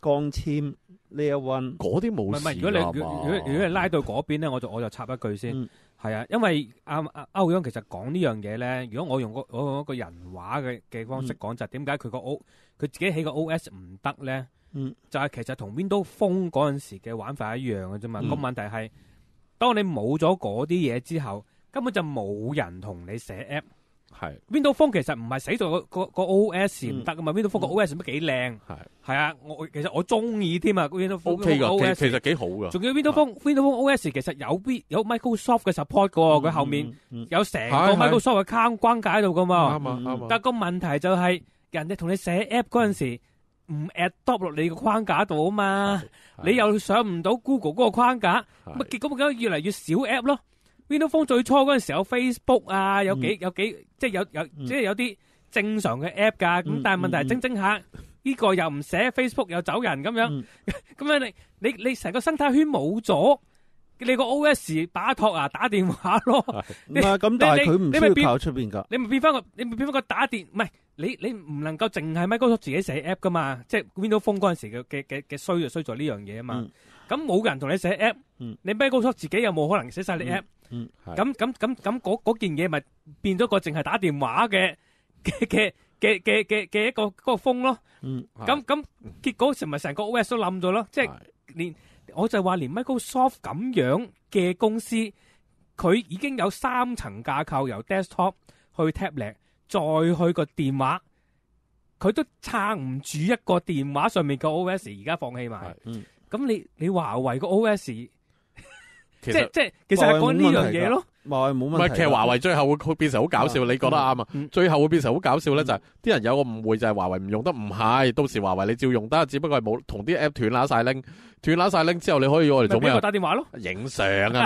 光簽呢一温嗰啲冇事如果你如果如果你拉到嗰邊咧，我就我就插一句先，係啊，因為阿阿歐陽其實講呢樣嘢咧，如果我用个我用一個人話嘅嘅方式講就係點解佢個 O 佢自己起個 OS 唔得咧？就係其實同 Window 封嗰陣時嘅玩法一樣嘅啫嘛。个問題係當你冇咗嗰啲嘢之後，根本就冇人同你寫 app。系，Windows Phone 其实唔系死在个个 O S 唔得噶嘛，Windows Phone 个 O S 乜几靓，系，系啊，我其实我中意添啊，Windows Phone 个 O S 其实几好噶，仲要 Windows Phone Windows Phone O S 其实有 B 有 Microsoft 嘅 support 噶，佢后面有成个 Microsoft 嘅框架喺度噶嘛，但个问题就系人哋同你写 app 嗰阵时唔 a d o p 落你个框架度啊嘛，你又上唔到 Google 嗰个框架，咪结果咪咁越嚟越少 app 咯。Windows 最初嗰阵时有 Facebook 啊，有几有几即系有有即系有啲正常嘅 app 噶，咁但系问题系整整下呢个又唔写 Facebook 又走人咁样，咁样你你你成个生态圈冇咗，你个 OS 把托啊打电话咯，唔系咁但系佢唔需要跑出边噶，你咪变翻个你咪变翻个打电唔系你你唔能够净系 Microsoft 自己写 app 噶嘛，即系 Windows 嗰阵时嘅嘅嘅嘅衰就衰在呢样嘢啊嘛，咁冇人同你写 app，你 Microsoft 自己有冇可能写晒你 app。嗯，咁咁咁咁嗰嗰件嘢咪变咗个净系打电话嘅 嘅嘅嘅嘅嘅一个嗰个风咯，嗯，咁咁结果成咪成个 OS 都冧咗咯，即系连我就话连 Microsoft 咁样嘅公司，佢已经有三层架构，由 desktop 去 tablet 再去个电话，佢都撑唔住一个电话上面嘅 OS，而家放弃埋，嗯，咁你你华为个 OS？即系即系，其实系讲呢样嘢咯，唔系其实华为最后会变成好搞笑，你觉得啱啊？最后会变成好搞笑咧，就系啲人有个误会就系华为唔用得，唔系，到时华为你照用得，只不过系冇同啲 app 断甩晒 link，断甩晒 link 之后你可以用嚟做咩？打电话咯，影相啊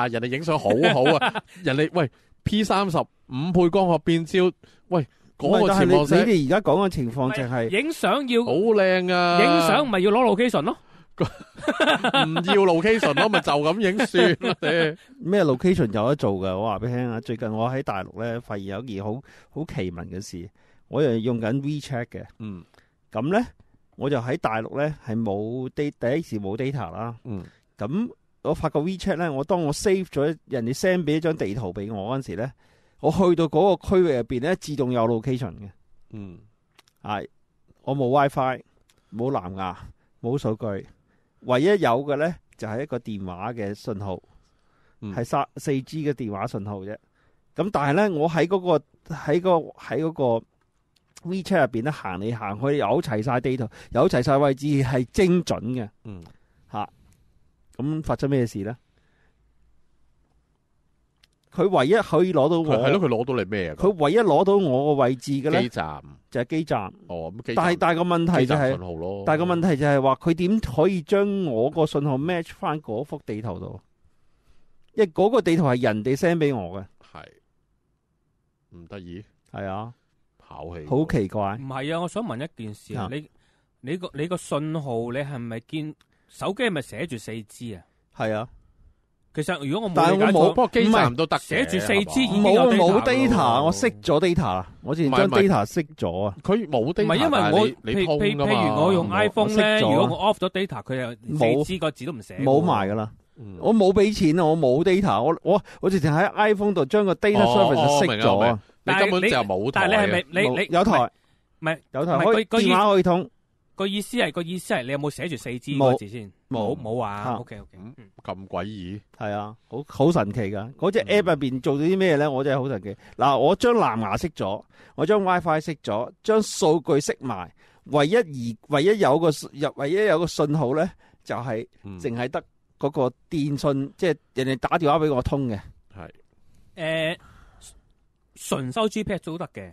嘛，人哋影相好好啊，人哋喂 P 三十五倍光学变焦，喂嗰个情況你哋而家讲嘅情况就系影相要好靓啊，影相咪要攞 location 咯。唔要 location 咯，咪就咁影算咩 location 有得做噶？我话俾你听啊，最近我喺大陆咧发现有件好好奇闻嘅事，我又用紧 WeChat 嘅。嗯，咁咧我就喺大陆咧系冇 d a t 第一次冇 data 啦。嗯，咁我发个 WeChat 咧，我当我 save 咗人哋 send 俾一张地图俾我嗰阵时咧，我去到嗰个区域入边咧，自动有 location 嘅。嗯，系我冇 wifi，冇蓝牙，冇数据。唯一有嘅咧，就系一个电话嘅信号，系三四 G 嘅电话信号啫。咁但系咧，我喺嗰个喺嗰喺嗰个 WeChat 入边咧行嚟行去，有齐晒地图，有齐晒位置系精准嘅。嗯，吓，咁发生咩事咧？佢唯一可以攞到我系咯，佢攞到嚟咩？佢唯一攞到我个位置嘅咧。基站。就系基站，但係但系个问题就系，但系个问题就系话佢点可以将我个信号 match 翻嗰幅地图度？因为嗰个地图系人哋 send 俾我嘅，系唔得意？系啊，跑气，好奇怪。唔系啊，我想问一件事，你你个你个信号，你系咪见手机系咪写住四 G 啊？系啊。其实如果我冇，但系我冇，不唔系唔到特写住四支，冇冇 data，我熄咗 data，我之前将 data 熄咗啊。佢冇 data，唔系因为我譬譬如我用 iPhone 咧，如果我 off 咗 data，佢又四支个字都唔写。冇埋噶啦，我冇俾钱啊，我冇 data，我我我直前喺 iPhone 度将个 data service 熄咗。你根本就冇但系你系咪你你有台？唔系有台，可以电话可以通。个意思系个意思系，你有冇写住四字嗰字先？冇冇啊？OK OK，咁诡异系啊，好好神奇噶。嗰只 App 入边做咗啲咩咧？我真系好神奇。嗱，我将蓝牙熄咗，我将 WiFi 熄咗，将数据熄埋，唯一而唯一有个入，唯一有个信号咧，就系净系得嗰个电信，即系人哋打电话俾我通嘅。系诶，纯收 G Pad 都得嘅。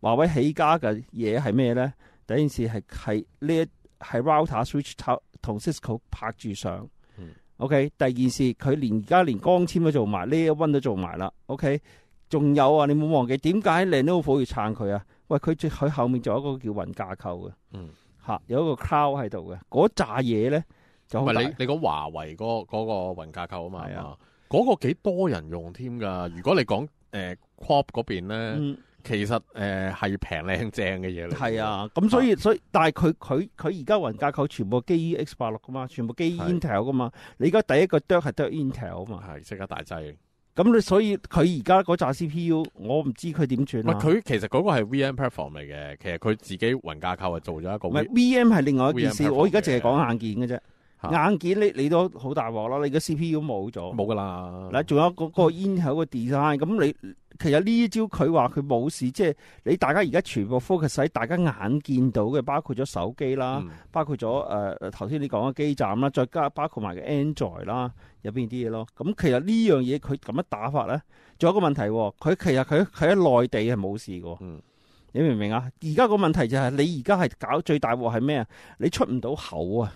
华为起家嘅嘢系咩咧？第一件事系系呢一系 router switch 同 Cisco 拍住上。嗯。O K，第二件事佢连而家连光纤都做埋，呢一温都做埋啦。O K，仲有啊，你冇忘记点解 Lenovo 要撑佢啊？喂，佢佢后面仲有一个叫云架构嘅。嗯。吓，有一个 cloud 喺度嘅，嗰扎嘢咧就。唔系你你讲华为嗰嗰个云架构啊嘛？系啊。嗰个几多人用添噶？如果你讲诶 cop 嗰边咧。其实诶系平靓正嘅嘢嚟，系啊，咁所以所以，但系佢佢佢而家云架构全部基於 X 八六噶嘛，全部基於 Intel 噶嘛，你而家第一个 d 系 d Intel 啊嘛，系即刻大剂。咁你所以佢而家嗰扎 CPU，我唔知佢点转。佢其实嗰个系 VM platform 嚟嘅，其实佢自己云架构系做咗一个唔系 VM 系另外一件事，我而家净系讲硬件嘅啫。硬件你你都好大镬啦，你个 C P U 冇咗，冇噶啦嗱。仲有嗰个烟口个 design 咁，你其实呢招佢话佢冇事，即系你大家而家全部 focus 喺大家眼见到嘅，包括咗手机啦，包括咗诶头先你讲嘅基站啦，再加包括埋个 Android 啦入边啲嘢咯。咁其实呢样嘢佢咁样打法咧，仲有一个问题，佢其实佢佢喺内地系冇事嘅。你明唔明啊？而家个问题就系你而家系搞最大镬系咩啊？你出唔到口啊！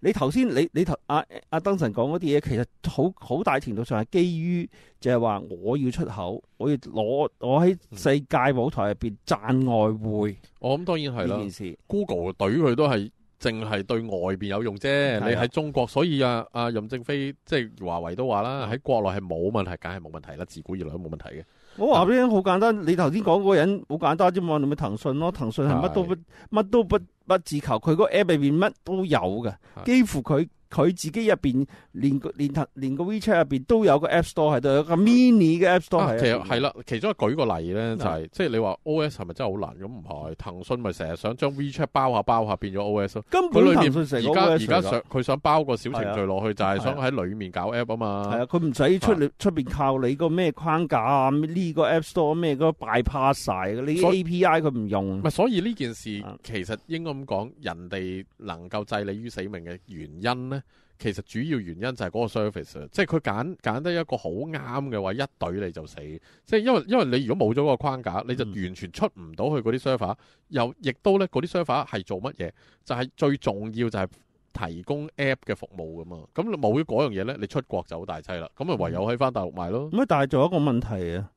你头先你你头阿阿登神讲嗰啲嘢，其实好好大程度上系基于就系话我要出口，我要攞我喺世界舞台入边赚外汇。我咁当然系啦，件事 Google 怼佢都系净系对外边有用啫。你喺中国，所以啊阿任正非即系华为都话啦，喺国内系冇问题，梗系冇问题啦。自古以来都冇问题嘅。我话俾你听好简单，你头先讲嗰个人好简单啫嘛，你咪腾讯咯，腾讯系乜都不乜都不。不自求，佢个 app 入边乜都有嘅，几乎佢佢自己入边连个连连个 WeChat 入边都有个 App Store 喺度，有个 mini 嘅 App Store 系，其实系啦，其中举个例咧，就系即系你话 OS 系咪真系好难？咁唔系，腾讯咪成日想将 WeChat 包下包下变咗 OS 咯。根本騰訊而家而家想佢想包个小程序落去，就系想喺里面搞 app 啊嘛。系啊，佢唔使出出边靠你个咩框架啊，呢个 App Store 咩个 bypass 晒，啲 API 佢唔用。所以呢件事其实应该。讲人哋能够制你于死命嘅原因咧，其实主要原因就系嗰个 service，即系佢拣拣得一个好啱嘅话，一怼你就死。即系因为因为你如果冇咗个框架，你就完全出唔到去嗰啲 server。又亦都咧，嗰啲 server 系做乜嘢？就系最重要就系提供 app 嘅服务噶嘛。咁冇咗嗰样嘢咧，你出国就好大剂啦。咁咪唯有喺翻大陆卖咯。咁啊，但系有一个问题啊，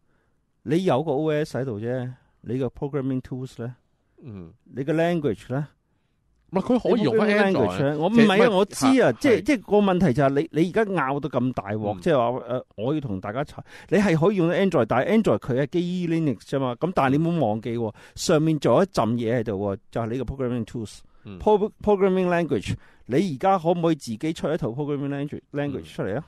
你有个 OS 喺度啫，你个 programming tools 咧？嗯，你嘅 language 咧？唔系佢可以用 language，我唔系啊，我知啊，即系即系个问题就系你你而家拗到咁大镬，即系话诶，我要同大家查，你系可以用 Android，但系 Android 佢系基于 Linux 啫嘛。咁但系你唔好忘记，上面仲有一浸嘢喺度，就系你个 programming tools，programming language。你而家可唔可以自己出一套 programming language language 出嚟啊？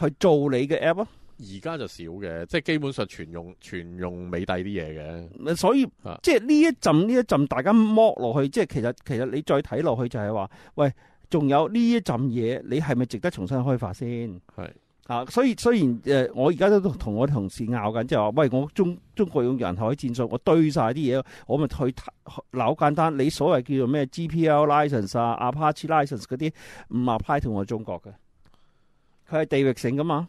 去做你嘅 app 啊！而家就少嘅，即系基本上全用全用美帝啲嘢嘅。所以即系呢一阵呢一阵，大家剥落去，即系其实其实你再睇落去就系话，喂，仲有呢一阵嘢，你系咪值得重新开发先？系啊，所以虽然诶，我而家都同我同事拗紧，即系话，喂，我中中国用人海战术，我堆晒啲嘢，我咪去扭简单。你所谓叫做咩 GPL license、啊、Apache license 嗰啲唔 a p p r o p 我中国嘅，佢系地域性噶嘛？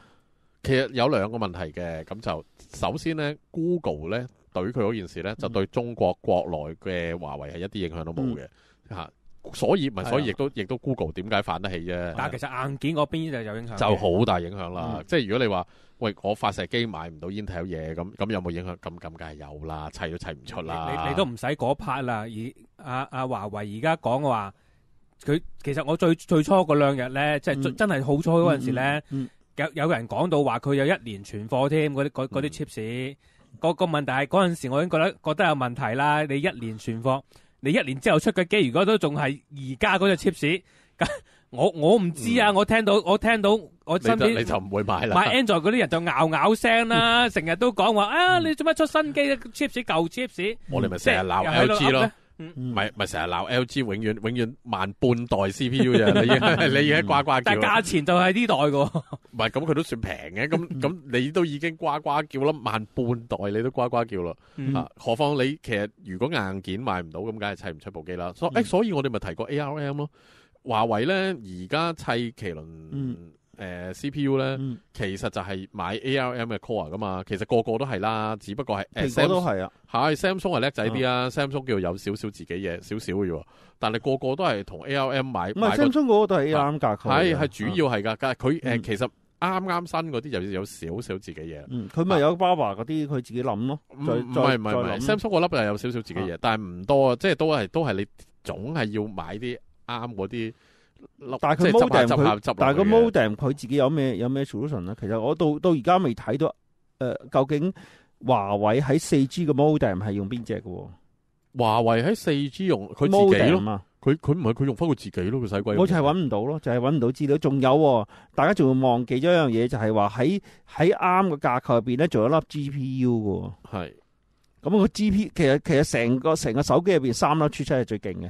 其实有两个问题嘅，咁就首先咧，Google 咧怼佢嗰件事咧，就对中国国内嘅华为系一啲影响都冇嘅吓，所以唔所以亦都亦都 Google 点解犯得起啫？但系其实硬件嗰边就有影响，就好大影响啦。即系如果你话喂，我发射机买唔到 Intel 嘢咁，咁有冇影响？咁咁梗系有啦，砌都砌唔出啦。你你都唔使嗰 part 啦，而阿阿华为而家讲话，佢其实我最最初嗰两日咧，即系真系好彩嗰阵时咧。有有人讲到话佢有一年存货添，嗰啲嗰啲 chipset，個個問題係嗰陣時我已经觉得觉得有问题啦。你一年存货，你一年之后出嘅机，如果都仲系而家嗰只 c h i p s 我我唔知啊。我听到我听到我身邊，你就唔会买啦。买 Android 嗰啲人就咬咬声啦，成日都讲话啊，你做乜出新机 c h i p s e c h i p s 我哋咪成日鬧一次咯。唔系唔系成日闹 LG 永远永远慢半代 CPU 啫，你而家 你而家呱呱叫，但价钱就系呢代嘅，唔系咁佢都算平嘅，咁咁你都已经呱呱叫啦，慢半代你都呱呱叫啦，啊，何况你其实如果硬件买唔到，咁梗系砌唔出部机啦。所以所以我哋咪提过 ARM 咯，华为咧而家砌麒麟。诶，C P U 咧，其实就系买 A r M 嘅 core 噶嘛，其实个个都系啦，只不过系。苹果都系啊，系 Samsung 系叻仔啲啦，Samsung 叫做有少少自己嘢，少少嘅啫。但系个个都系同 A r M 买。唔系 Samsung 嗰个都系 A r M 架系系主要系噶，但系佢诶，其实啱啱新嗰啲就有少少自己嘢。嗯，佢咪有 Baba 嗰啲，佢自己谂咯。唔唔系唔系，Samsung 个粒又有少少自己嘢，但系唔多，啊，即系都系都系你总系要买啲啱嗰啲。但系佢 modem 佢，但系个 modem 佢自己有咩有咩 solution 咧？其实我到到而家未睇到诶，究竟华为喺四 G 嘅 modem 系用边只嘅？华为喺四 G 用佢自己咯，佢佢唔系佢用翻佢自己咯，佢使鬼？我就系揾唔到咯，就系揾唔到资料。仲有大家仲忘记咗一样嘢，就系话喺喺啱嘅架构入边咧，仲有粒 GPU 嘅。系咁个 GP，其实其实成个成个手机入边三粒出出系最劲嘅。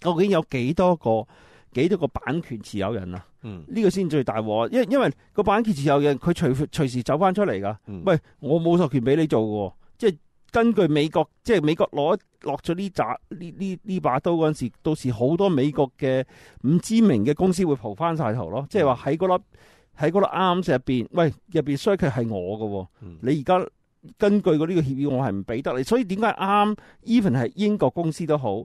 究竟有几多个几多个版权持有人啊？呢个先最大镬，因为因为个版权持有人佢随随时走翻出嚟噶。喂，我冇授权俾你做嘅，即系根据美国，即系美国攞落咗呢扎呢呢呢把刀嗰阵时，到时好多美国嘅唔知名嘅公司会蒲翻晒头咯。即系话喺嗰粒喺嗰粒啱入边，喂入边数据系我嘅，你而家根据嗰呢个协议，我系唔俾得你。所以点解啱？even 系英国公司都好。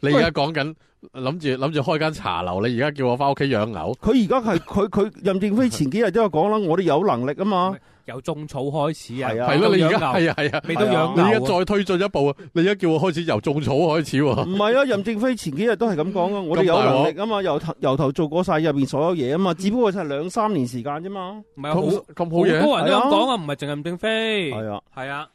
你而家讲紧谂住谂住开间茶楼，你而家叫我翻屋企养牛？佢而家系 佢佢任正非前几日都有讲啦，我哋有能力啊嘛，由种草开始啊，系咯，你而家系啊系啊，未到养牛，你而家再推进一步啊，你而家叫我开始由种草开始喎。唔系啊，任正非前几日都系咁讲啊，我哋有能力啊嘛，由由头做过晒入面所有嘢啊嘛，只不过系两三年时间啫嘛，唔系好咁好嘢，讲啊，唔系净任正非，系啊，系啊。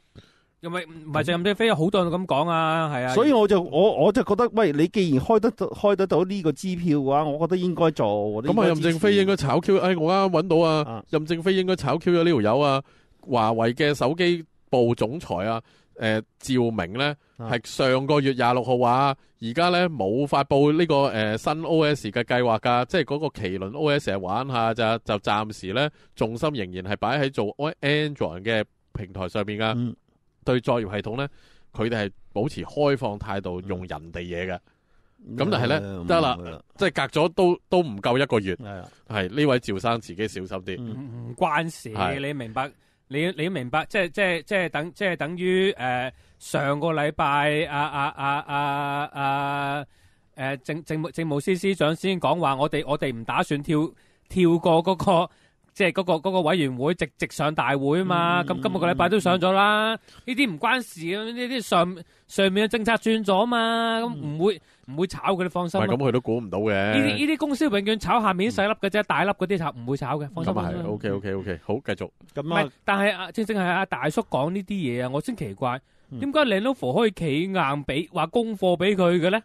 又咪唔就任正非好多人咁讲啊，系啊，所以我就我我就觉得，喂，你既然开得开得到呢个支票嘅话，我觉得应该做。咁啊，任正非应该炒 Q。诶，我啱啱揾到啊，任正非应该炒 Q 咗呢条友啊，华为嘅手机部总裁啊，诶，赵明咧系上个月廿六号啊，而家咧冇发布呢个诶新 O S 嘅计划噶，即系嗰个麒麟 O S 系玩下咋，就暂时咧重心仍然系摆喺做 Android 嘅平台上边噶。对作业系统咧，佢哋系保持开放态度，用人哋嘢嘅。咁但系咧，得啦，即系隔咗都都唔够一个月。系呢位赵生自己小心啲。唔唔关事，你明白？你你明白，即系即系即系等，即系等于诶，上个礼拜啊啊啊啊啊诶政政务政务司司长先讲话，我哋我哋唔打算跳跳过嗰个。即系嗰个嗰个委员会直直上大会啊嘛，咁今日个礼拜都上咗啦。呢啲唔关事，呢啲上上面嘅政策转咗啊嘛，咁唔会唔会炒佢，你放心。唔咁，佢都估唔到嘅。呢啲呢啲公司永远炒下面细粒嘅啫，大粒嗰啲炒唔会炒嘅，放心。咁系，OK OK OK，好，继续。咁啊，但系正正系阿大叔讲呢啲嘢啊，我先奇怪，点解 Lenovo 可以企硬俾话供货俾佢嘅咧？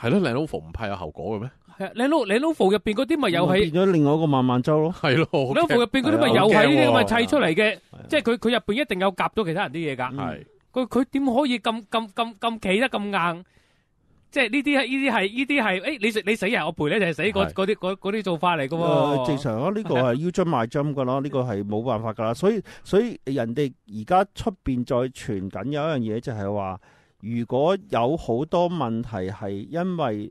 系咯，Lenovo 唔怕有后果嘅咩？你捞你捞符入边嗰啲咪又系变咗另外一个慢慢周咯，系咯。捞符入边嗰啲咪又系呢啲咁嘅砌出嚟嘅，即系佢佢入边一定有夹咗其他人啲嘢噶。系佢佢点可以咁咁咁咁企得咁硬？即系呢啲系呢啲系呢啲系，诶，你死你死人，我陪你就系死嗰啲嗰啲做法嚟噶。正常 咯，呢个系要樽卖针噶咯，呢个系冇办法噶啦。所以所以人哋而家出边再传紧有一样嘢，就系话如果有好多问题系因为。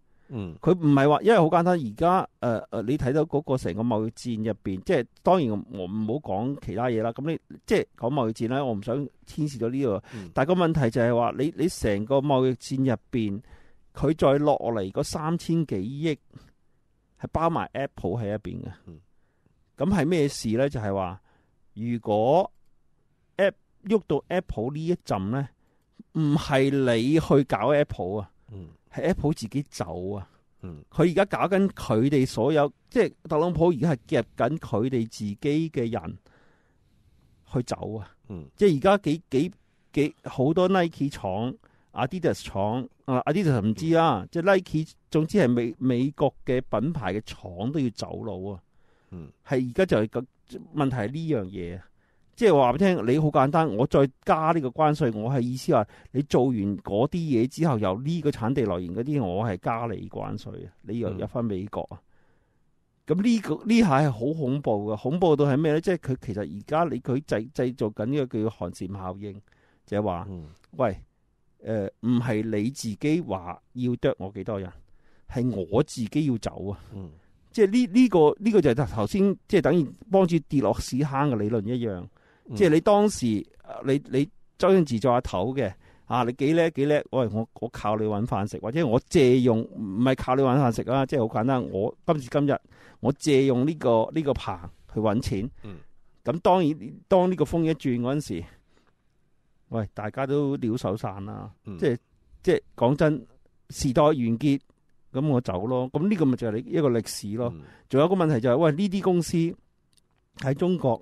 嗯，佢唔系话，因为好简单，而家诶诶，你睇到嗰个成个贸易战入边，即系当然我唔好讲其他嘢啦。咁你即系讲贸易战咧，我唔想牵涉到呢度。但系个问题就系话，你你成个贸易战入边，佢再落嚟嗰三千几亿系包埋 Apple 喺一边嘅。咁系咩事咧？就系话，如果 a p p 喐到 Apple 呢一阵咧，唔系你去搞 Apple 啊。系 Apple 自己走啊，嗯，佢而家搞紧佢哋所有，即系特朗普而家系夹紧佢哋自己嘅人去走啊，嗯，即系而家几几几好多 Nike 厂、Adidas 厂啊，Adidas 唔知啦，即系 Nike，总之系美美国嘅品牌嘅厂都要走佬啊，嗯，系而家就系咁，问题系呢样嘢啊。即系话俾听，你好简单。我再加呢个关税，我系意思话，你做完嗰啲嘢之后，由呢个产地来源嗰啲，我系加你关税啊！你又入翻美国啊？咁呢个呢下系好恐怖噶，恐怖到系咩咧？即系佢其实而家你佢制制造紧呢个叫寒蝉效应，就系话，喂，诶，唔系你自己话要剁我几多人，系我自己要走啊！即系呢呢个呢个就系头先即系等于帮住跌落屎坑嘅理论一样。即系你当时，你你周星驰做阿头嘅，啊你几叻几叻，喂我我靠你搵饭食，或者我借用唔系靠你搵饭食啊，即系好简单，我今时今日我借用呢个呢个棚去搵钱，咁当然当呢个风一转嗰阵时，喂大家都鸟手散啦，即系即系讲真，时代完结，咁我走咯，咁呢个咪就系你一个历史咯，仲有一个问题就系喂呢啲公司喺中国。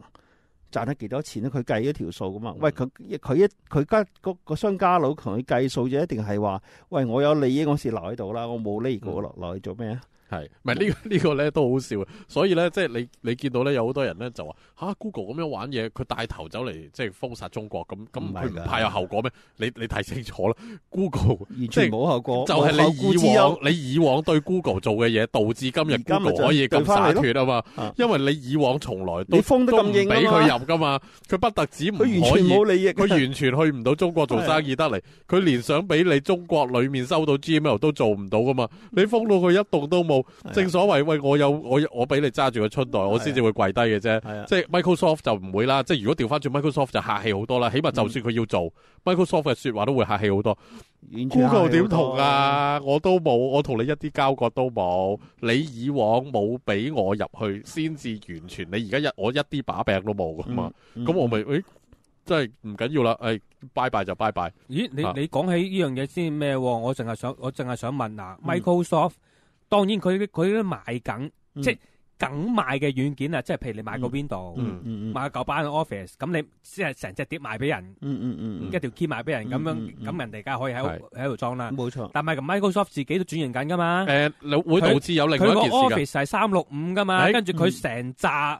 赚得幾多錢咧？佢計咗條數噶嘛？喂，佢佢一佢家个個商家佬同佢計數就一定係話：，喂，我有利益嗰時留喺度啦，我冇利嗰個落嚟做咩啊？系，唔系呢个呢个咧都好笑，所以咧即系你你见到咧有好多人咧就话吓 Google 咁样玩嘢，佢带头走嚟即系封杀中国咁咁，佢唔怕有后果咩？你你睇清楚啦，Google 完全冇后果，就系你以往你以往对 Google 做嘅嘢导致今日 Google 可以咁洒脱啊嘛，因为你以往从来都封咁唔俾佢入噶嘛，佢不特止唔可以，佢完全去唔到中国做 生意得嚟，佢连想俾你中国里面收到 g m a i l 都做唔到噶嘛，你封到佢一动都冇。正所谓，喂，我有我我俾你揸住个春袋，我先至会跪低嘅啫。即系 Microsoft 就唔会啦。即系如果调翻转 Microsoft 就客气好多啦。起码就算佢要做 Microsoft 嘅说话，都会客气好多。Google 点同啊？我都冇，我同你一啲交割都冇。你以往冇俾我入去，先至完全。你而家一我一啲把柄都冇噶嘛？咁我咪诶，即系唔紧要啦。诶，拜拜就拜拜。咦？你你讲起呢样嘢先咩？我净系想我净系想问嗱，Microsoft。當然佢佢都卖緊，即系緊卖嘅軟件啊！即係譬如你買個邊度，買舊版 Office，咁你即係成隻碟賣俾人，一條 key 賣俾人，咁樣咁人哋而家可以喺喺度裝啦。冇錯，但系咁 Microsoft 自己都轉型緊噶嘛？诶，會导致有另外一件事。Office 係三六五噶嘛？跟住佢成扎。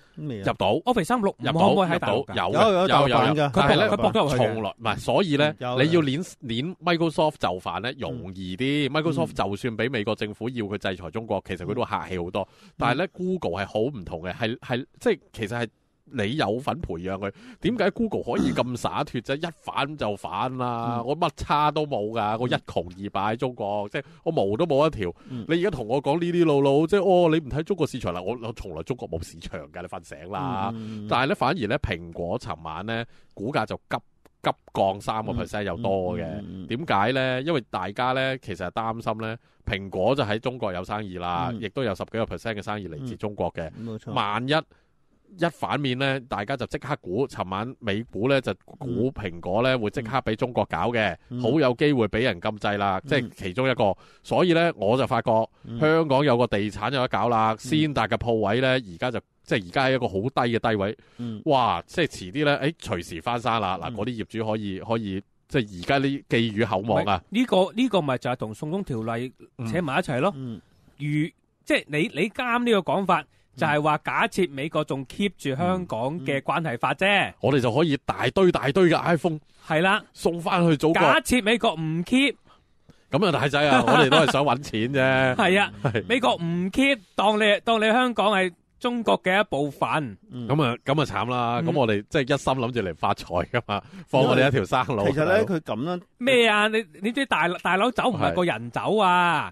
入到 o f f i c e 三六入到，入到，有有有有，佢系咧，佢搏咗从来，唔系，所以咧，你要撵撵 Microsoft 就范咧容易啲，Microsoft 就算俾美国政府要佢制裁中国，其实佢都客气好多，但系咧 Google 系好唔同嘅，系系即系其实系。你有份培養佢？點解 Google 可以咁洒脱啫？一反就反啦！我乜差都冇噶，我一窮二敗喺中國，即係我毛都冇一條。你而家同我講呢啲路路，即係哦，你唔睇中國市場啦，我我從來中國冇市場噶，你瞓醒啦！但係咧，反而咧，蘋果尋晚咧，股價就急急降三個 percent 又多嘅。點解咧？因為大家咧其實擔心咧，蘋果就喺中國有生意啦，亦都有十幾個 percent 嘅生意嚟自中國嘅。冇萬一。一反面咧，大家就即刻估，尋晚美股咧就估蘋果咧會即刻俾中國搞嘅，好有機會俾人禁制啦。即係其中一個，所以咧我就發覺香港有個地產有得搞啦。先達嘅鋪位咧，而家就即係而家係一個好低嘅低位。哇！即係遲啲咧，誒隨時翻山啦嗱，嗰啲業主可以可以即係而家呢寄予厚望啊！呢個呢個咪就係同《宋工條例》扯埋一齊咯。如即係你你啱呢個講法。就系话假设美国仲 keep 住香港嘅关系法啫，我哋就可以大堆大堆嘅 iPhone 系啦，送翻去祖国。假设美国唔 keep，咁啊大仔啊，我哋都系想搵钱啫。系啊，美国唔 keep，当你当你香港系中国嘅一部分，咁啊咁啊惨啦。咁我哋即系一心谂住嚟发财噶嘛，放我哋一条生路。其实咧，佢咁啦，咩啊？你你啲大大佬走唔系个人走啊？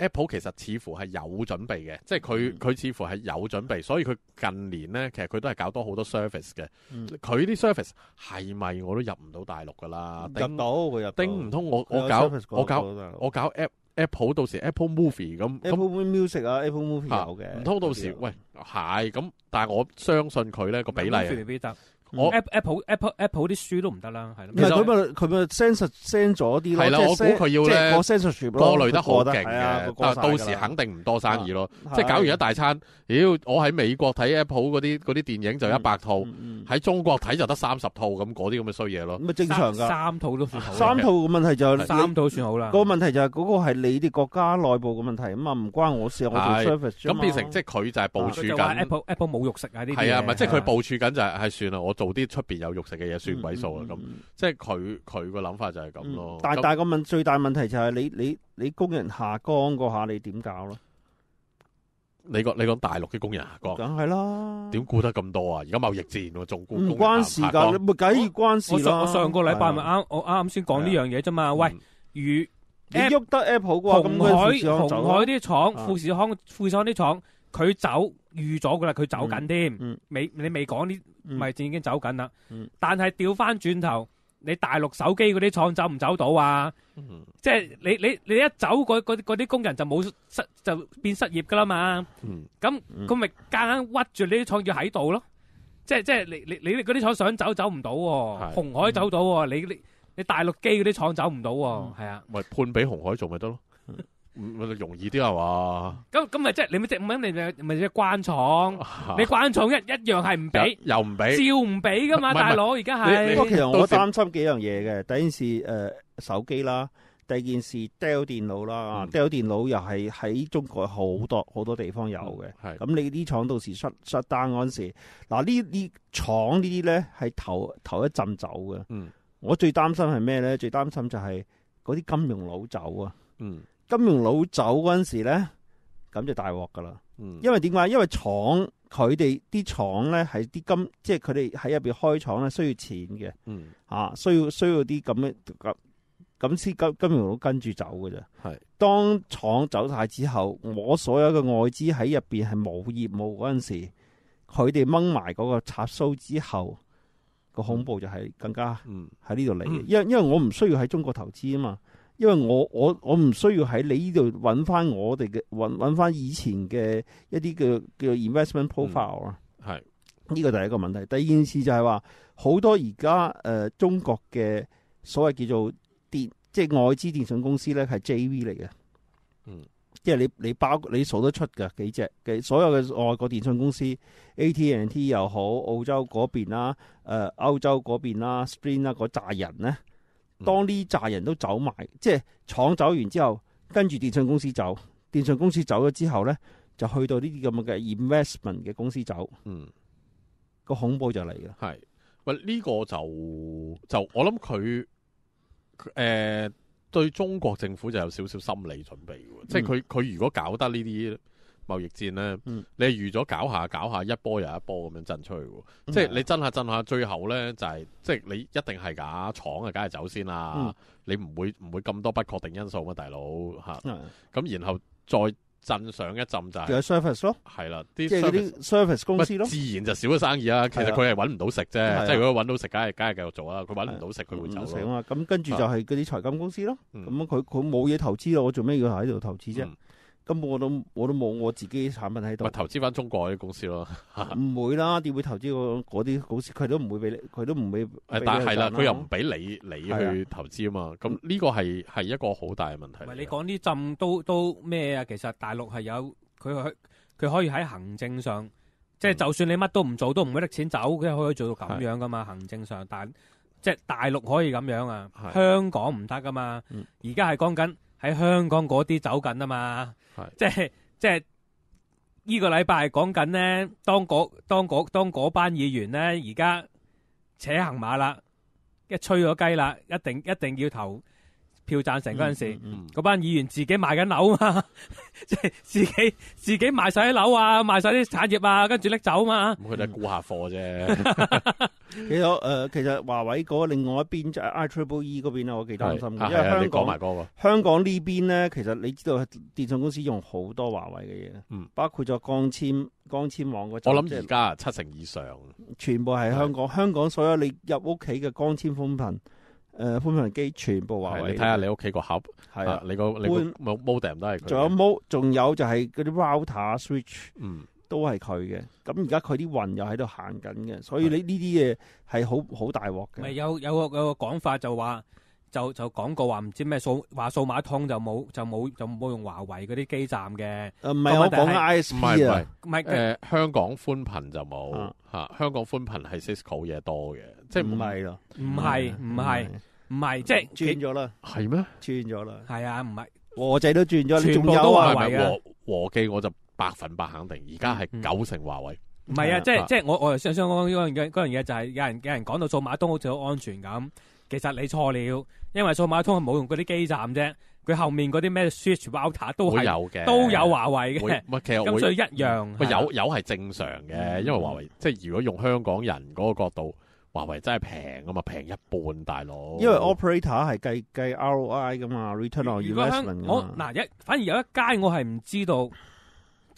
Apple 其實似乎係有準備嘅，即係佢佢似乎係有準備，所以佢近年咧其實佢都係搞多好多 service 嘅。佢啲 service 係咪我都入唔到大陸㗎啦？入到，佢入。叮唔通我我搞我搞我搞 Apple Apple 到時 Apple Movie 咁 Apple Music 啊 Apple Movie 有嘅。唔通到時喂係咁，但係我相信佢咧個比例。我 Apple Apple Apple 啲书都唔得啦，系啦。唔係佢咪佢咪 send 實 send 咗啲咯。係啦，我估佢要咧。過 s e n t e n c e 得好劲嘅。但到时肯定唔多生意咯。即系搞完一大餐，屌我喺美国睇 Apple 嗰啲嗰啲电影就一百套，喺中国睇就得三十套咁嗰啲咁嘅衰嘢咯。咁咪正常㗎，三套都算好。三套嘅问题就三套算好啦。个问题就系嗰個係你哋国家内部嘅问题啊嘛，唔关我事我做 service。咁变成即系佢就系部署紧 Apple Apple 冇肉食喺啲。係啊，唔係即系佢部署紧就系系算啦，我。做啲出边有肉食嘅嘢算鬼数啦，咁即系佢佢个谂法就系咁咯。但但个问最大问题就系你你你工人下降嗰下你点搞咯？你讲你讲大陆啲工人下降，梗系啦。点顾得咁多啊？而家贸易战仲顾唔关事噶，梗要关事啦。我上我上个礼拜咪啱，我啱啱先讲呢样嘢啫嘛。喂，如你喐得 Apple，红海红海啲厂，富士康富士康啲厂。佢走預咗噶啦，佢走緊添。未你未講啲，咪正已經走緊啦。但系调翻轉頭，你大陸手機嗰啲廠走唔走到啊？即係你你你一走，嗰啲工人就冇失，就變失業噶啦嘛。咁咁咪間間屈住呢啲廠要喺度咯。即係即系你你你嗰啲廠想走走唔到，紅海走到，你你你大陸機嗰啲廠走唔到，係啊。咪判俾紅海做咪得咯。咁容易啲系嘛？咁咁咪即系你咪即系五你咪即关厂，你关厂一一样系唔俾，又唔俾，照唔俾噶嘛？大佬而家系不过其实我担心几样嘢嘅，第一件事诶手机啦，第二件事 Dell 电脑啦，d e l 掉电脑又系喺中国好多好多地方有嘅。系咁你啲厂到时出出单嗰阵时，嗱呢啲厂呢啲咧系头头一浸走嘅。嗯，我最担心系咩咧？最担心就系嗰啲金融佬走啊。嗯。金融佬走嗰陣時咧，咁就大鑊噶啦。因為點解？因為廠佢哋啲廠咧系啲金，即係佢哋喺入边開廠咧需要錢嘅。啊，需要需要啲咁嘅咁咁先金金融佬跟住走嘅啫。系當廠走晒之後，我所有嘅外資喺入边係冇業務嗰陣時，佢哋掹埋嗰個插蘇之後，個恐怖就係更加喺呢度嚟嘅。因因為我唔需要喺中國投資啊嘛。因為我我我唔需要喺你呢度揾翻我哋嘅揾揾翻以前嘅一啲叫叫 investment profile 啊，系呢個第一個問題。第二件事就係話好多而家诶中國嘅所謂叫做电即係外資電信公司咧，係 J V 嚟嘅，嗯，即係你你包你數得出噶几只嘅所有嘅外國電信公司，AT&T 又好澳洲嗰邊啦，誒欧洲嗰邊啦，Sprint 啦嗰扎人咧。当呢扎人都走埋，即系厂走完之后，跟住电信公司走，电信公司走咗之后咧，就去到呢啲咁嘅 investment 嘅公司走。嗯，个恐怖就嚟啦。系，喂呢个就就我谂佢，诶对中国政府就有少少心理准备嘅，即系佢佢如果搞得呢啲。贸易战咧，你预咗搞下搞下一波又一波咁样震出去嘅，即系你震下震下，最后咧就系即系你一定系假厂啊，梗系走先啦。你唔会唔会咁多不确定因素嘛，大佬吓。咁然后再震上一浸就系 service 咯，系啦，即系啲 service 公司咯，自然就少咗生意啊。其实佢系揾唔到食啫，即系如果揾到食，梗系梗系继续做啦。佢揾唔到食，佢会走咯。咁跟住就系嗰啲财金公司咯，咁佢佢冇嘢投资咯，我做咩要喺度投资啫？本我都我都冇我自己產品喺度，咪投資翻中國啲公司咯？唔會啦，點會投資嗰啲公司？佢都唔會俾你，佢都唔会。但係啦，佢又唔俾你你去投資啊嘛。咁呢個係系一個好大嘅問題。唔你講啲浸都都咩啊？其實大陸係有佢佢佢可以喺行政上，即係就算你乜都唔做，都唔會拎錢走。佢可以做到咁樣噶嘛？行政上，但即係大陸可以咁樣啊，香港唔得噶嘛。而家係講緊。喺香港嗰啲走緊啊嘛，即系即系呢个礼拜講讲紧咧，当嗰当嗰当嗰班议员咧而家扯行马啦，一吹咗鸡啦，一定一定要投票赞成嗰阵时，嗰班议员自己卖紧楼啊，即系自己自己卖晒啲楼啊，卖晒啲产业啊，跟住拎走啊嘛，咁佢哋估下货啫。其实诶，其实华为嗰另外一边即系 i t r a v l E 嗰边咧，我几担心嘅。系系你讲埋个香港呢边咧，其实你知道电信公司用好多华为嘅嘢，嗯，包括咗光纤光纤网嗰，我谂而家七成以上，全部系香港。香港所有你入屋企嘅光纤宽频诶宽频机，全部华为。你睇下你屋企个盒，系啊，你个你个 model 都系。仲有 model，仲有就系嗰啲 router switch。嗯，都系佢嘅，咁而家佢啲雲又喺度行緊嘅，所以你呢啲嘢係好好大鑊嘅。唔有有個有个講法就話就就講過話唔知咩數話數碼通就冇就冇就冇用華為嗰啲基站嘅。唔係我講 IS 唔係唔係誒香港寬頻就冇嚇香港寬頻係 Cisco 嘢多嘅，即係唔係咯？唔係唔係唔係，即係轉咗啦。係咩？轉咗啦。係啊，唔係和仔都轉咗，全部都係咪和和記我就？百分百肯定，而家系九成華為。唔 係啊，即係即系我我又想想講嗰樣嘢，嗰嘢就係有人有人講到數碼通好似好安全咁，其實你錯了，因為數碼通係冇用嗰啲基站啫，佢後面嗰啲咩 switch router 都係有嘅，都有華為嘅。咁所以一樣有有係正常嘅，因為華為即係如果用香港人嗰個角度，華為真係平啊嘛，平一半大佬。因為 operator 係計计 ROI 噶嘛，return on investment 如果香我嗱一反而有一街我係唔知道。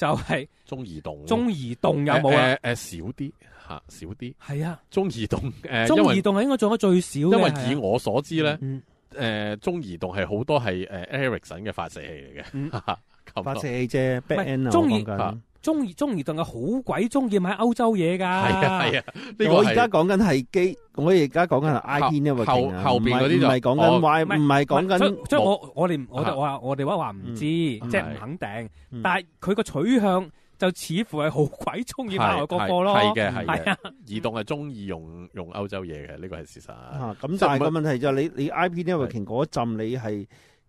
就系中移动，中移动有冇啊？诶，少啲吓，少啲系啊。中移动诶，中移动系应该做得最少因为以我所知咧，诶，中移动系好多系诶 Eric s o n 嘅发射器嚟嘅 发射器啫。中移動。中意中移動嘅好鬼中意買歐洲嘢㗎，係啊！呢我而家講緊係機，我而家講緊係 IP 電話后啊，後嗰啲就唔係講緊壞，唔係講緊。即係我我哋我就话我哋话話唔知，即係唔肯定。但係佢個取向就似乎係好鬼中意買外國貨咯。係嘅係啊，移動係中意用用歐洲嘢嘅，呢個係事實。啊，咁但係个問題就係你你 IP 電話屏嗰陣你係。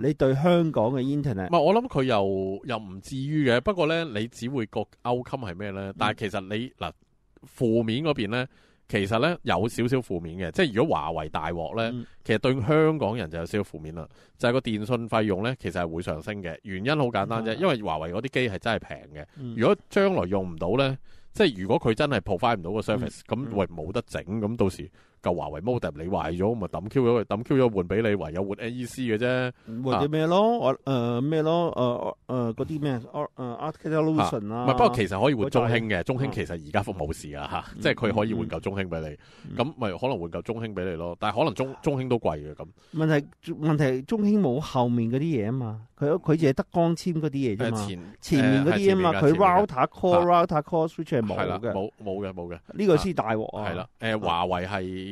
你對香港嘅 internet 唔系我諗佢又又唔至於嘅。不過咧，你只會覺勾襟係咩咧？但係其實你嗱負面嗰邊咧，其實咧有少少負面嘅。即係如果華为大鑊咧，其實對香港人就有少少負面啦。就係個電信費用咧，其實係會上升嘅。原因好簡單啫，因為華为嗰啲機係真係平嘅。如果將來用唔到咧，即係如果佢真係 provide 唔到個 service，咁喂冇得整，咁到時。旧华为 model 你坏咗，咪抌 Q 咗，抌 Q 咗换俾你，唯有换 AEC 嘅啫，换啲咩咯，我诶咩咯，诶诶嗰啲咩，诶 Articulation 啦，唔系，不过其实可以换中兴嘅，中兴其实而家服冇事啊吓，即系佢可以换旧中兴俾你，咁咪可能换旧中兴俾你咯，但系可能中中兴都贵嘅咁。问题问题中兴冇后面嗰啲嘢啊嘛，佢佢就系得光纤嗰啲嘢啫嘛，前前面嗰啲啊嘛，佢 Router Core Router Core Switch 系冇嘅，冇冇嘅冇嘅，呢个先大镬啊，系啦，诶华为系。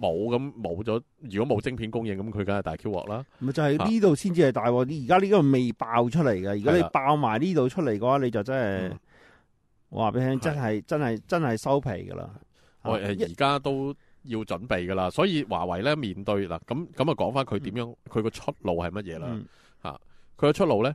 冇咁冇咗，如果冇晶片供应，咁佢梗系大 Q 镬啦。咪就系呢度先至系大镬，啲，而家呢个未爆出嚟嘅，如果你爆埋呢度出嚟嘅话，你就真系话俾你听，真系真系真系收皮噶啦。我而家都要准备噶啦，所以华为咧面对嗱咁咁啊，讲翻佢点样，佢个出路系乜嘢啦？吓，佢嘅出路咧。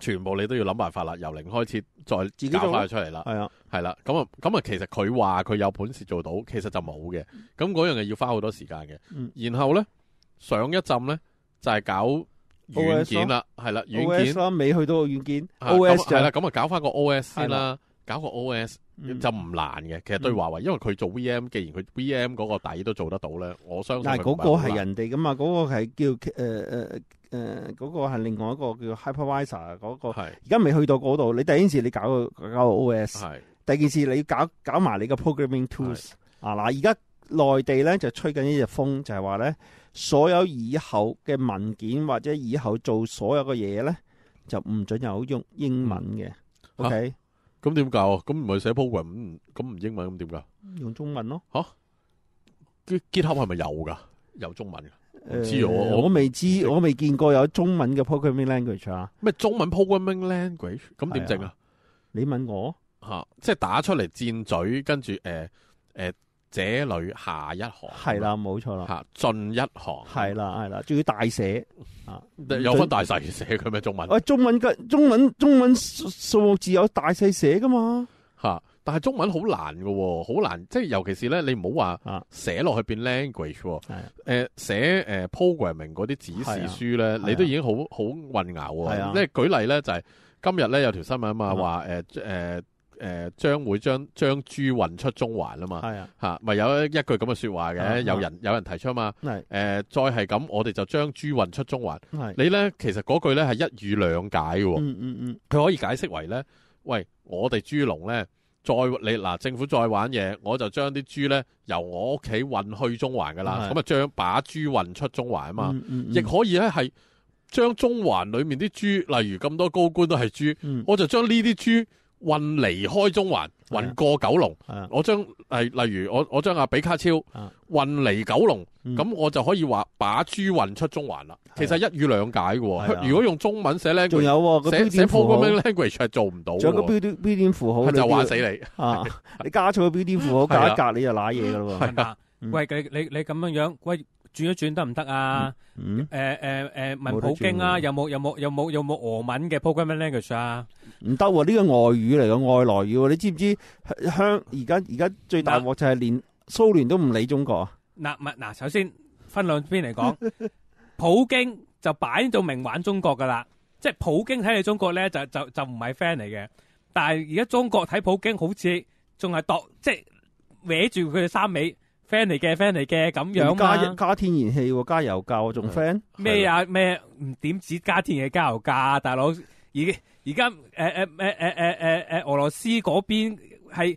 全部你都要谂办法啦，由零开始再搞翻佢出嚟啦，系啊，系啦，咁啊，咁啊，其实佢话佢有本事做到，其实就冇嘅，咁嗰样嘢要花好多时间嘅。然后咧，上一浸咧就系搞软件啦，系啦，软件。O 尾未去到个软件，O S 系啦，咁啊，搞翻个 O S 先啦，搞个 O S 就唔难嘅。其实对华为，因为佢做 V M，既然佢 V M 嗰个底都做得到咧，我相信但系嗰个系人哋噶嘛，嗰个系叫诶诶。诶，嗰个系另外一个叫 hypervisor 嗰个，而家未去到嗰度。你第一件事你搞搞个 OS，第二件事你搞搞埋你个 programming tools 啊嗱。而家内地咧就吹紧呢只风，就系话咧所有以后嘅文件或者以后做所有嘅嘢咧，就唔准有用英文嘅。O.K. 咁点搞啊？咁唔系写 program 咁唔英文咁点噶？用中文咯，吓结结合系咪有噶？有中文噶？知我，我未知，我未见过有中文嘅 programming language 啊？咩中文 programming language？咁点整啊？你问我吓，即系打出嚟占嘴，跟住诶诶，这里下一行系啦，冇错啦，吓进一行系啦，系啦，仲要大写啊？有分大细写嘅咩中文？喂，中文嘅中文中文数字有大细写噶嘛？吓。系中文好难嘅，好难即系，尤其是咧，你唔好话写落去变 language。系诶，写诶 programming 嗰啲指示书咧，你都已经好好混淆。系啊，即系举例咧，就系今日咧有条新闻啊嘛，话诶诶诶，将会将将猪运出中环啊嘛，系啊吓咪有一一句咁嘅说话嘅，有人有人提出啊嘛，系诶再系咁，我哋就将猪运出中环。系你咧，其实嗰句咧系一语两解嘅。嗯嗯嗯，佢可以解释为咧，喂，我哋猪笼咧。再你嗱，政府再玩嘢，我就将啲猪咧由我屋企运去中环噶啦，咁啊将把猪运出中环啊嘛，亦可以咧系将中环里面啲猪，例如咁多高官都系猪，我就将呢啲猪运离开中环，运过九龙，我将例例如我我将阿比卡超运离九龙。咁我就可以话把猪运出中环啦。其实一语两解嘅。如果用中文写咧，仲有写写 programming language 系做唔到嘅。仲有标 d 标点符号，就玩死你啊！你加错个标点符号，隔一夹你就濑嘢噶咯。系啊？喂，你你你咁样样，喂转一转得唔得啊？诶诶诶，文普京啊，有冇有冇有冇有冇俄文嘅 programming language 啊？唔得，呢个外语嚟嘅外来语，你知唔知？香而家而家最大镬就系连苏联都唔理中国。啊？嗱，咪嗱，首先分两边嚟讲，普京就摆到明玩中国噶啦，即系普京睇你中国咧，就就就唔系 friend 嚟嘅。但系而家中国睇普京好似仲系度即系歪住佢哋三尾 friend 嚟嘅 friend 嚟嘅咁样加加天然氣，加油价仲 friend 咩啊咩？唔点止加天然氣加油價，大佬而而家诶诶诶诶诶诶誒俄罗斯嗰邊係。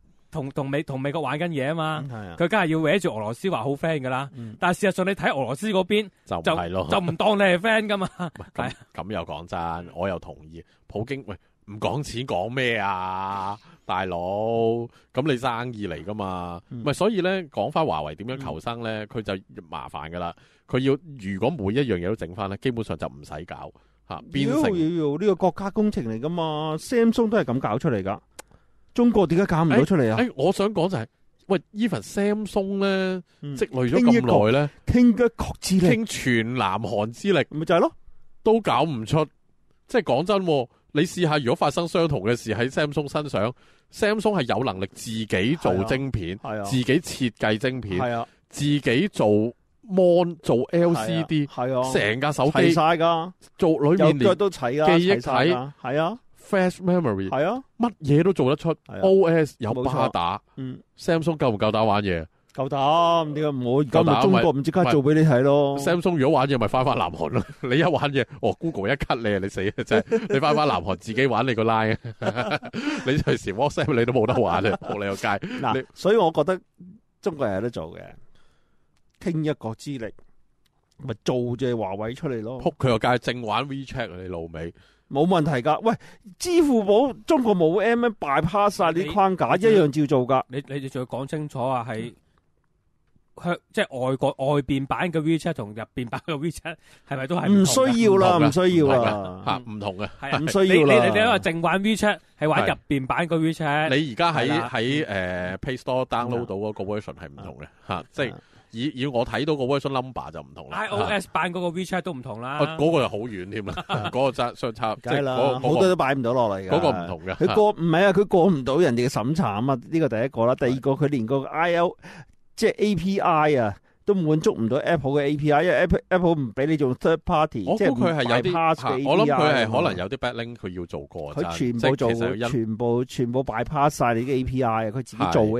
同同美同美國玩紧嘢啊嘛，佢梗系要搲住俄羅斯話好 friend 噶啦，但系事實上你睇俄羅斯嗰邊就系咯，就唔當你係 friend 噶嘛。咁咁又講真，我又同意。普京喂唔講錢講咩啊，大佬？咁你生意嚟噶嘛？唔係，所以咧講翻華為點樣求生咧，佢就麻煩噶啦。佢要如果每一樣嘢都整翻咧，基本上就唔使搞嚇。要要要呢個國家工程嚟噶嘛，Samsung 都係咁搞出嚟噶。中国点解搞唔到出嚟啊？诶，我想讲就系，喂，even Samsung 咧积累咗咁耐咧，倾一国之力，倾全南韩之力，咪就系咯，都搞唔出。即系讲真，你试下如果发生相同嘅事喺 Samsung 身上，Samsung 系有能力自己做晶片，系啊，自己设计晶片，系啊，自己做 mon 做 LCD，系啊，成架手机晒噶，做里面连都睇啊，记忆体，系啊。Fast memory 系啊，乜嘢都做得出。OS 有巴打，Samsung 够唔够胆玩嘢？够胆，点解我今日中国唔即刻做俾你睇咯？Samsung 如果玩嘢咪翻翻南韩咯？你一玩嘢，哦 Google 一 cut 你啊，你死啊真！你翻翻南韩自己玩你个 line，你随时 WhatsApp 你都冇得玩啊，扑你个街。嗱，所以我觉得中国人有得做嘅，倾一国之力咪做只华为出嚟咯。扑佢个街，正玩 WeChat 你老味。冇問題噶，喂，支付寶中國冇 M 咩，pass 晒啲框架一樣照做噶。你你哋要講清楚啊，係，即係外国外邊版嘅 WeChat 同入边版嘅 WeChat 係咪都係唔需要啦，唔需要啦，吓唔同嘅，唔需要。你你你因為淨玩 WeChat 係玩入边版嘅 WeChat，你而家喺喺诶 Play Store download 到嗰個 version 係唔同嘅吓，即系。以以我睇到个 version number 就唔同啦，iOS 版嗰个 WeChat 都唔同啦，嗰个又好远添 啦，嗰个差相差。梗係啦，好多都摆唔到落嚟嘅嗰个唔同嘅，佢过唔系啊，佢过唔到人哋嘅审查啊嘛。呢个第一个啦，第二个佢连个 iOS 即系 API 啊都满足唔到 Apple 嘅 API，因为 Apple Apple 唔俾你做 third party，即有啲 pass 我谂佢系可能有啲 bling 佢要做过，佢全部做全部全部摆 pass 晒你啲 API，佢自己做嘅。